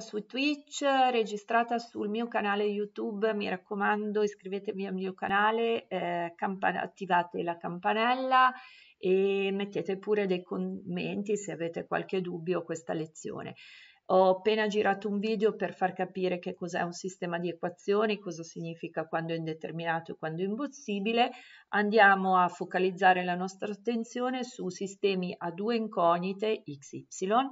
su Twitch, registrata sul mio canale YouTube, mi raccomando iscrivetevi al mio canale, eh, attivate la campanella e mettete pure dei commenti se avete qualche dubbio questa lezione. Ho appena girato un video per far capire che cos'è un sistema di equazioni, cosa significa quando è indeterminato e quando è impossibile. Andiamo a focalizzare la nostra attenzione su sistemi a due incognite, x, y,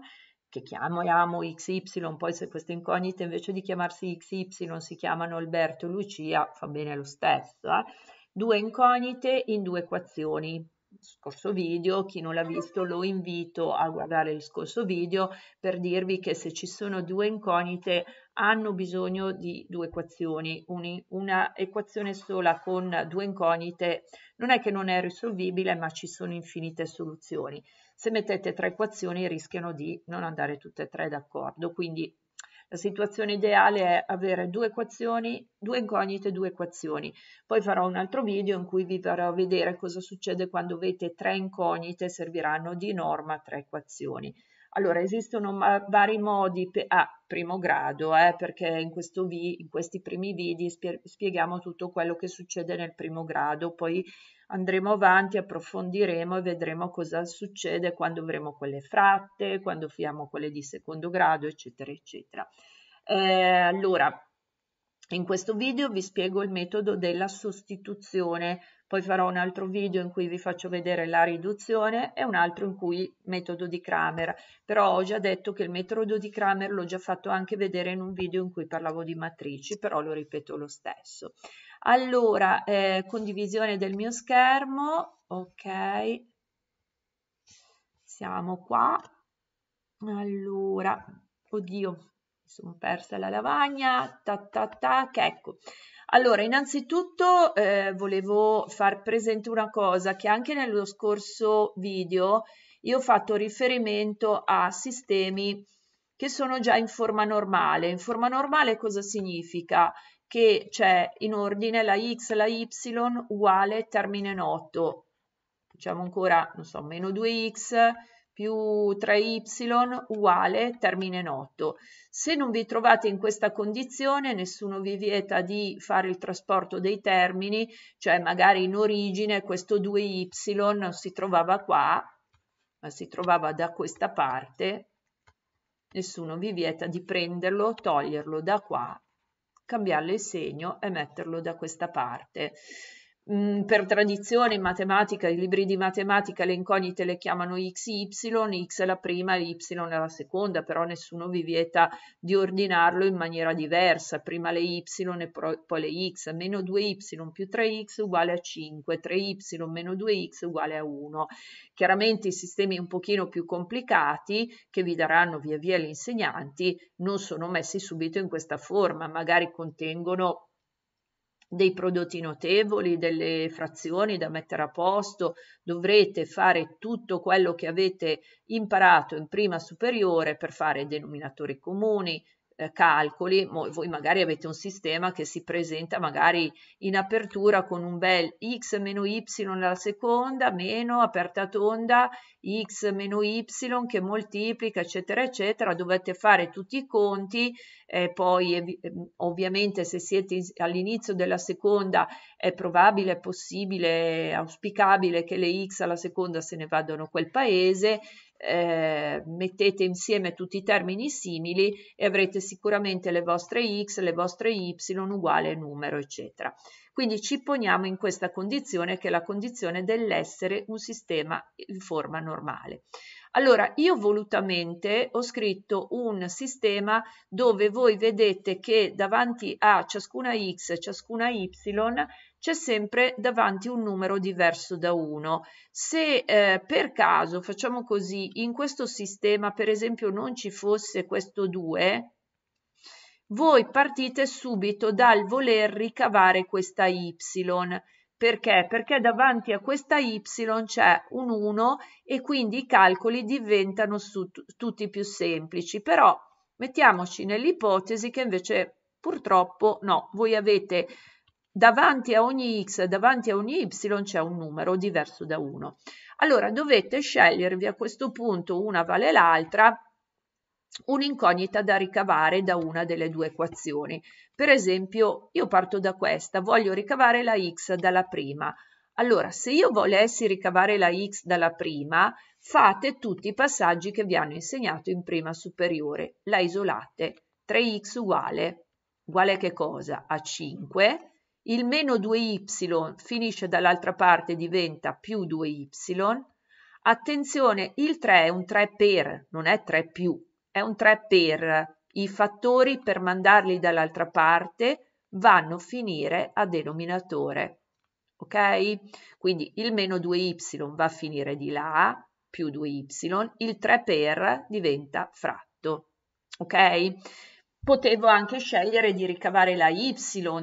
che chiamiamo XY, poi se queste incognite invece di chiamarsi XY si chiamano Alberto e Lucia, fa bene lo stesso. Eh? Due incognite in due equazioni, scorso video, chi non l'ha visto lo invito a guardare il scorso video per dirvi che se ci sono due incognite hanno bisogno di due equazioni, una equazione sola con due incognite non è che non è risolvibile ma ci sono infinite soluzioni. Se mettete tre equazioni rischiano di non andare tutte e tre d'accordo, quindi la situazione ideale è avere due equazioni, due incognite, due equazioni. Poi farò un altro video in cui vi farò vedere cosa succede quando avete tre incognite, serviranno di norma tre equazioni. Allora, esistono vari modi a ah, primo grado, eh, perché in, in, questi primi video spie spieghiamo tutto quello che succede nel primo grado, poi andremo avanti, approfondiremo e vedremo cosa succede quando avremo quelle fratte, quando fiamo quelle di secondo grado, eccetera, eccetera. Eh, allora, in questo video vi spiego il metodo della sostituzione, poi farò un altro video in cui vi faccio vedere la riduzione e un altro in cui metodo di Kramer, però ho già detto che il metodo di Kramer l'ho già fatto anche vedere in un video in cui parlavo di matrici, però lo ripeto lo stesso. Allora, eh, condivisione del mio schermo, ok, siamo qua. Allora, oddio, mi sono persa la lavagna, ta ta tac, ecco. Allora, innanzitutto eh, volevo far presente una cosa che anche nello scorso video io ho fatto riferimento a sistemi che sono già in forma normale. In forma normale cosa significa? che c'è in ordine la x, la y uguale termine noto, facciamo ancora, non so, meno 2x più 3y uguale termine noto. Se non vi trovate in questa condizione, nessuno vi vieta di fare il trasporto dei termini, cioè magari in origine questo 2y si trovava qua, ma si trovava da questa parte, nessuno vi vieta di prenderlo, toglierlo da qua cambiarle il segno e metterlo da questa parte. Mm, per tradizione in matematica, i libri di matematica le incognite le chiamano x, y, x è la prima y è la seconda, però nessuno vi vieta di ordinarlo in maniera diversa, prima le y e poi le x, meno 2y più 3x uguale a 5, 3y meno 2x uguale a 1. Chiaramente i sistemi un pochino più complicati che vi daranno via via gli insegnanti non sono messi subito in questa forma, magari contengono dei prodotti notevoli, delle frazioni da mettere a posto, dovrete fare tutto quello che avete imparato in prima superiore per fare denominatori comuni, eh, calcoli, voi magari avete un sistema che si presenta magari in apertura con un bel x meno y alla seconda meno aperta tonda x meno y che moltiplica eccetera eccetera, dovete fare tutti i conti, eh, poi ehm, ovviamente se siete all'inizio della seconda è probabile, è possibile, è auspicabile che le x alla seconda se ne vadano a quel paese eh, mettete insieme tutti i termini simili e avrete sicuramente le vostre x, le vostre y uguale numero, eccetera. Quindi ci poniamo in questa condizione che è la condizione dell'essere un sistema in forma normale. Allora, io volutamente ho scritto un sistema dove voi vedete che davanti a ciascuna x, e ciascuna y, c'è sempre davanti un numero diverso da 1. Se eh, per caso, facciamo così, in questo sistema per esempio non ci fosse questo 2, voi partite subito dal voler ricavare questa y perché? Perché davanti a questa y c'è un 1 e quindi i calcoli diventano su, tutti più semplici. Però mettiamoci nell'ipotesi che invece purtroppo no, voi avete davanti a ogni x, davanti a ogni y c'è un numero diverso da 1. Allora dovete scegliervi a questo punto una vale l'altra un'incognita da ricavare da una delle due equazioni. Per esempio, io parto da questa, voglio ricavare la x dalla prima. Allora, se io volessi ricavare la x dalla prima, fate tutti i passaggi che vi hanno insegnato in prima superiore. La isolate. 3x uguale, uguale a che cosa? A 5. Il meno 2y finisce dall'altra parte, e diventa più 2y. Attenzione, il 3 è un 3 per, non è 3 più, è un 3 per i fattori per mandarli dall'altra parte vanno a finire a denominatore. Ok? Quindi il meno 2y va a finire di là più 2y, il 3 per diventa fratto. Ok? Potevo anche scegliere di ricavare la y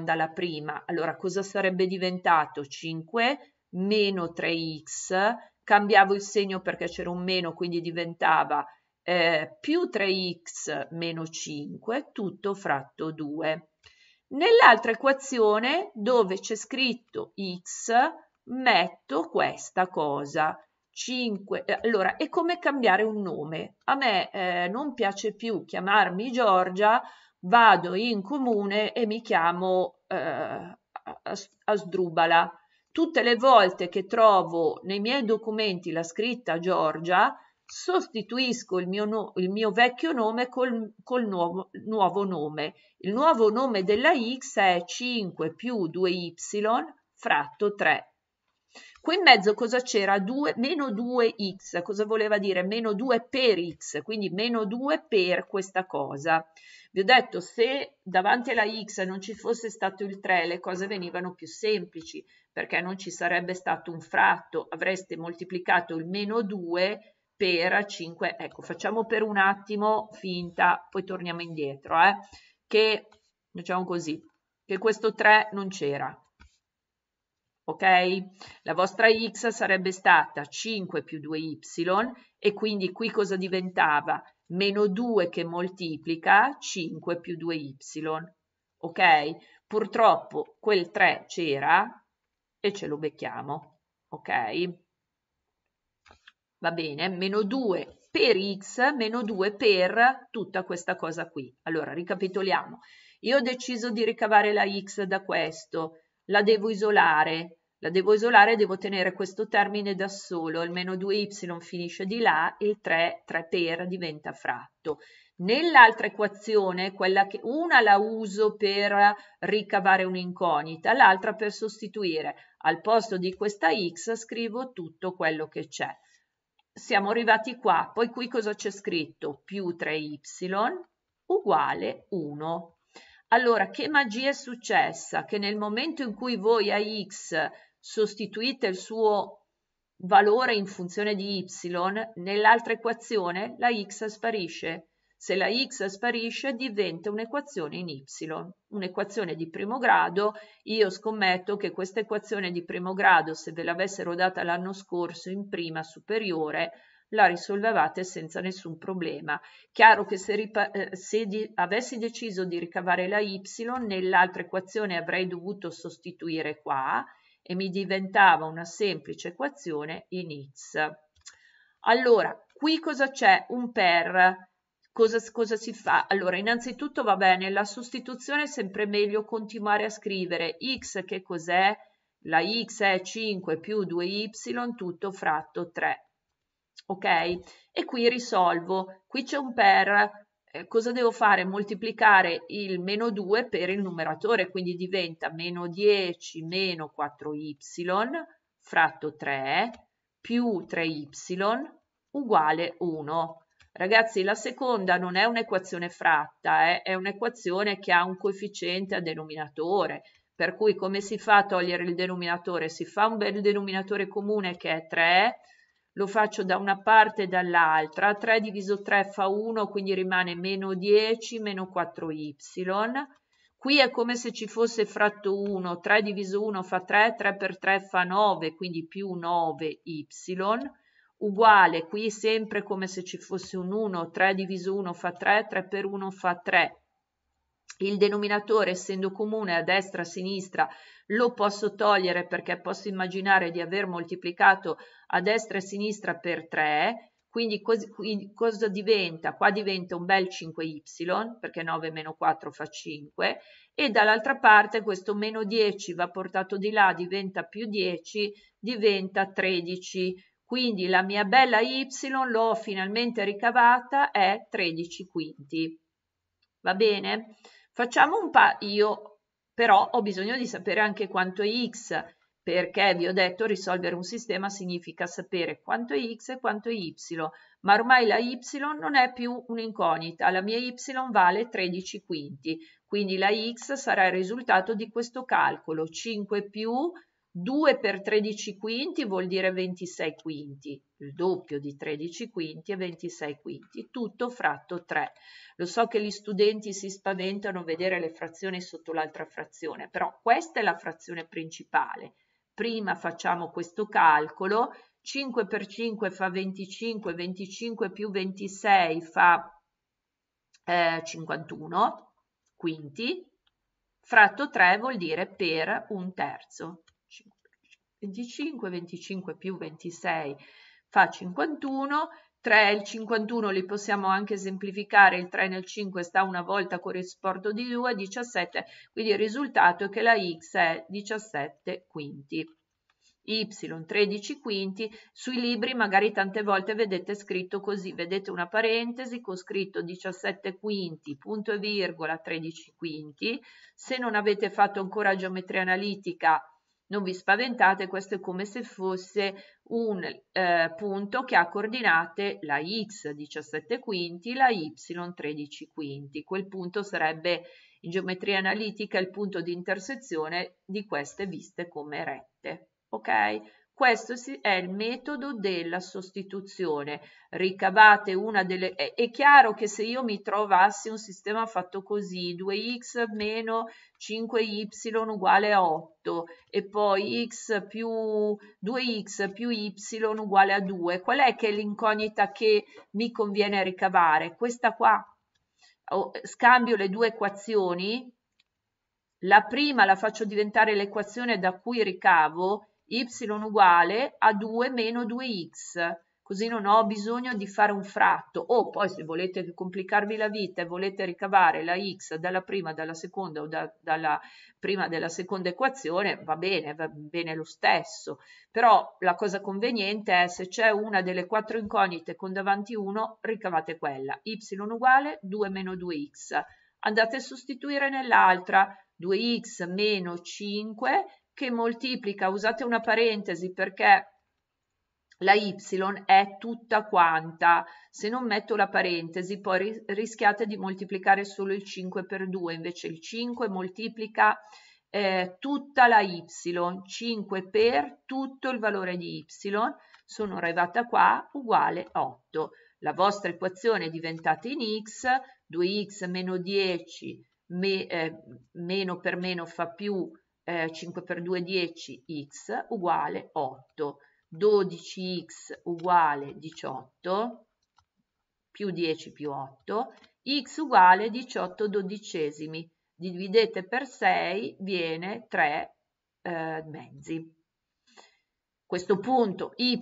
dalla prima, allora cosa sarebbe diventato? 5 meno 3x, cambiavo il segno perché c'era un meno, quindi diventava eh, più 3x meno 5 tutto fratto 2. Nell'altra equazione dove c'è scritto x metto questa cosa. 5. Eh, allora, è come cambiare un nome. A me eh, non piace più chiamarmi Giorgia, vado in comune e mi chiamo eh, Asdrubala. Tutte le volte che trovo nei miei documenti la scritta Giorgia, sostituisco il mio, no, il mio vecchio nome col, col nuovo, nuovo nome. Il nuovo nome della x è 5 più 2y fratto 3. Qui in mezzo cosa c'era? meno 2x, cosa voleva dire? Meno 2 per x, quindi meno 2 per questa cosa. Vi ho detto, se davanti alla x non ci fosse stato il 3, le cose venivano più semplici, perché non ci sarebbe stato un fratto, avreste moltiplicato il meno 2 per 5, ecco facciamo per un attimo finta, poi torniamo indietro, eh, che diciamo così, che questo 3 non c'era, ok? La vostra x sarebbe stata 5 più 2y e quindi qui cosa diventava? Meno 2 che moltiplica 5 più 2y, ok? Purtroppo quel 3 c'era e ce lo becchiamo, ok? va bene? Meno 2 per x, meno 2 per tutta questa cosa qui. Allora, ricapitoliamo. Io ho deciso di ricavare la x da questo, la devo isolare, la devo isolare, devo tenere questo termine da solo, il meno 2y finisce di là e il 3, 3 per diventa fratto. Nell'altra equazione, quella che, una la uso per ricavare un'incognita, l'altra per sostituire. Al posto di questa x scrivo tutto quello che c'è siamo arrivati qua, poi qui cosa c'è scritto? Più 3y uguale 1. Allora, che magia è successa? Che nel momento in cui voi a x sostituite il suo valore in funzione di y, nell'altra equazione la x sparisce. Se la x sparisce diventa un'equazione in y, un'equazione di primo grado. Io scommetto che questa equazione di primo grado, se ve l'avessero data l'anno scorso in prima superiore, la risolvevate senza nessun problema. Chiaro che se, eh, se di avessi deciso di ricavare la y, nell'altra equazione avrei dovuto sostituire qua e mi diventava una semplice equazione in x. Allora, qui cosa c'è? Un per Cosa, cosa, si fa? Allora, innanzitutto va bene, la sostituzione è sempre meglio continuare a scrivere x che cos'è? La x è 5 più 2y tutto fratto 3. Ok? E qui risolvo, qui c'è un per, eh, cosa devo fare? Moltiplicare il meno 2 per il numeratore, quindi diventa meno 10 meno 4y fratto 3 più 3y uguale 1. Ragazzi, la seconda non è un'equazione fratta, eh? è un'equazione che ha un coefficiente a denominatore, per cui come si fa a togliere il denominatore? Si fa un bel denominatore comune che è 3, lo faccio da una parte e dall'altra, 3 diviso 3 fa 1, quindi rimane meno 10, meno 4y. Qui è come se ci fosse fratto 1, 3 diviso 1 fa 3, 3 per 3 fa 9, quindi più 9y uguale, qui sempre come se ci fosse un 1, 3 diviso 1 fa 3, 3 per 1 fa 3. Il denominatore, essendo comune a destra e a sinistra, lo posso togliere perché posso immaginare di aver moltiplicato a destra e a sinistra per 3, quindi cosa diventa? Qua diventa un bel 5y, perché 9 meno 4 fa 5, e dall'altra parte questo meno 10 va portato di là, diventa più 10, diventa 13 quindi la mia bella y l'ho finalmente ricavata è 13 quinti. Va bene? Facciamo un pa' io però ho bisogno di sapere anche quanto è x perché vi ho detto risolvere un sistema significa sapere quanto è x e quanto è y, ma ormai la y non è più un'incognita, la mia y vale 13 quinti, quindi la x sarà il risultato di questo calcolo, 5 più 2 per 13 quinti vuol dire 26 quinti, il doppio di 13 quinti è 26 quinti, tutto fratto 3. Lo so che gli studenti si spaventano a vedere le frazioni sotto l'altra frazione, però questa è la frazione principale. Prima facciamo questo calcolo, 5 per 5 fa 25, 25 più 26 fa eh, 51 quinti, fratto 3 vuol dire per un terzo. 25, 25 più 26 fa 51, 3 e il 51 li possiamo anche esemplificare, il 3 nel 5 sta una volta con il sporto di 2, 17, quindi il risultato è che la x è 17 quinti. Y 13 quinti, sui libri magari tante volte vedete scritto così, vedete una parentesi con scritto 17 quinti, punto e virgola 13 quinti, se non avete fatto ancora geometria analitica non vi spaventate, questo è come se fosse un eh, punto che ha coordinate la x 17 quinti, la y 13 quinti. Quel punto sarebbe in geometria analitica il punto di intersezione di queste viste come rette. Ok? Questo è il metodo della sostituzione. Ricavate una delle... È chiaro che se io mi trovassi un sistema fatto così, 2x meno 5y uguale a 8 e poi x più 2x più y uguale a 2, qual è che è l'incognita che mi conviene ricavare? Questa qua. Scambio le due equazioni, la prima la faccio diventare l'equazione da cui ricavo y uguale a 2 meno 2x, così non ho bisogno di fare un fratto. O poi se volete complicarvi la vita e volete ricavare la x dalla prima, dalla seconda o da, dalla prima della seconda equazione, va bene, va bene lo stesso. Però la cosa conveniente è se c'è una delle quattro incognite con davanti 1, ricavate quella. y uguale 2 meno 2x. Andate a sostituire nell'altra 2x meno 5 che moltiplica, usate una parentesi perché la y è tutta quanta, se non metto la parentesi poi rischiate di moltiplicare solo il 5 per 2, invece il 5 moltiplica eh, tutta la y, 5 per tutto il valore di y, sono arrivata qua, uguale 8. La vostra equazione è diventata in x, 2x meno 10 me, eh, meno per meno fa più eh, 5 per 2 10x uguale 8, 12x uguale 18 più 10 più 8, x uguale 18 dodicesimi, dividete per 6 viene 3 eh, mezzi. A questo punto y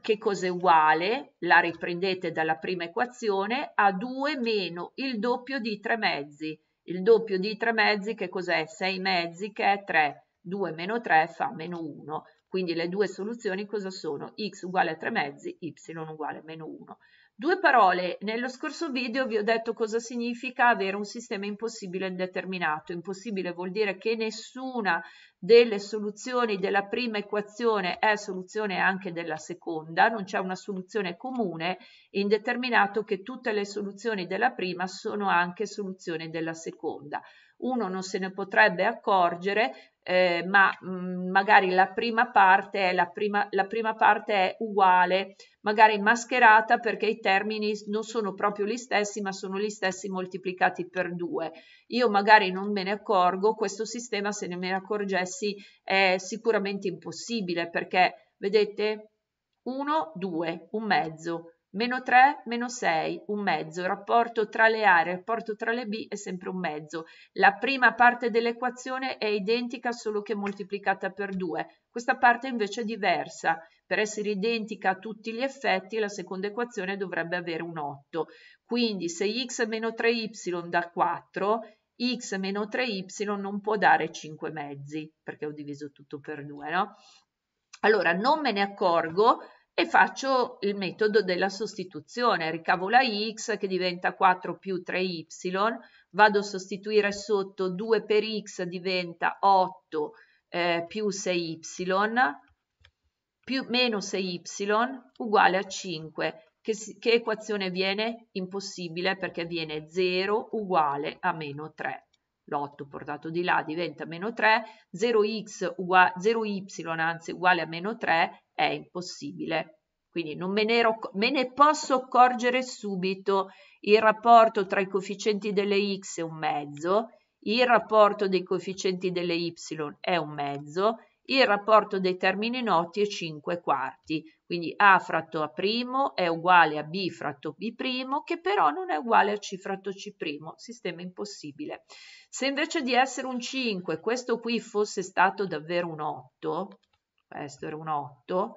che cos'è uguale? La riprendete dalla prima equazione a 2 meno il doppio di 3 mezzi il doppio di 3 mezzi che cos'è? 6 mezzi che è 3, 2 meno 3 fa meno 1. Quindi le due soluzioni cosa sono? x uguale a 3 mezzi, y uguale a meno 1. Due parole, nello scorso video vi ho detto cosa significa avere un sistema impossibile indeterminato. Impossibile vuol dire che nessuna delle soluzioni della prima equazione è soluzione anche della seconda, non c'è una soluzione comune, indeterminato che tutte le soluzioni della prima sono anche soluzioni della seconda. Uno non se ne potrebbe accorgere, eh, ma mh, mm, magari la prima, parte è la, prima, la prima parte è uguale, magari mascherata perché i termini non sono proprio gli stessi, ma sono gli stessi moltiplicati per due. Io magari non me ne accorgo, questo sistema se ne me ne accorgessi è sicuramente impossibile perché, vedete, 1, 2, un mezzo, meno 3, meno 6, un mezzo, il rapporto tra le A e il rapporto tra le B è sempre un mezzo. La prima parte dell'equazione è identica solo che moltiplicata per 2, questa parte invece è diversa, per essere identica a tutti gli effetti la seconda equazione dovrebbe avere un 8, quindi se x meno 3y dà 4, x meno 3y non può dare 5 mezzi, perché ho diviso tutto per 2, no? Allora, non me ne accorgo, e faccio il metodo della sostituzione, ricavo la x che diventa 4 più 3y, vado a sostituire sotto 2 per x diventa 8 eh, più 6y, più, meno 6y uguale a 5. Che, che equazione viene? Impossibile perché viene 0 uguale a meno 3 l'8 portato di là diventa meno 3, 0x uguale, 0y anzi uguale a meno 3 è impossibile. Quindi non me ne, ero, me ne posso accorgere subito. Il rapporto tra i coefficienti delle x è un mezzo, il rapporto dei coefficienti delle y è un mezzo, il rapporto dei termini noti è 5 quarti, quindi A fratto A' è uguale a B fratto B', che però non è uguale a C fratto C', sistema impossibile. Se invece di essere un 5 questo qui fosse stato davvero un 8, questo era un 8,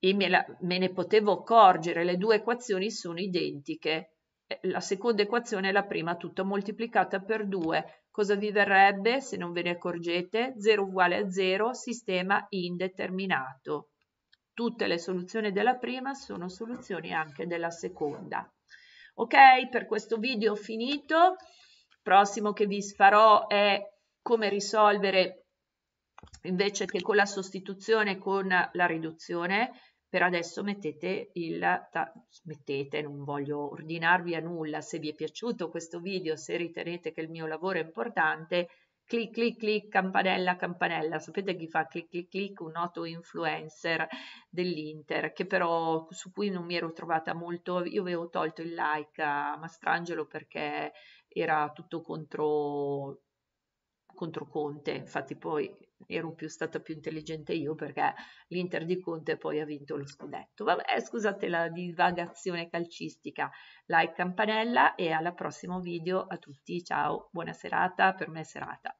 e me, la, me ne potevo accorgere, le due equazioni sono identiche. Eh, la seconda equazione è la prima, tutta moltiplicata per 2. Cosa vi verrebbe se non ve ne accorgete? 0 uguale a 0, sistema indeterminato. Tutte le soluzioni della prima sono soluzioni anche della seconda. Ok, per questo video ho finito. Il prossimo che vi farò è come risolvere invece che con la sostituzione con la riduzione per adesso mettete il mettete non voglio ordinarvi a nulla se vi è piaciuto questo video se ritenete che il mio lavoro è importante clic clic clic campanella campanella sapete chi fa clic clic clic un noto influencer dell'Inter che però su cui non mi ero trovata molto io avevo tolto il like a Mastrangelo perché era tutto contro contro Conte, infatti poi ero più stata più intelligente io perché l'Inter di Conte poi ha vinto lo scudetto. Vabbè, eh, scusate la divagazione calcistica, like campanella e alla prossimo video a tutti, ciao, buona serata, per me è serata.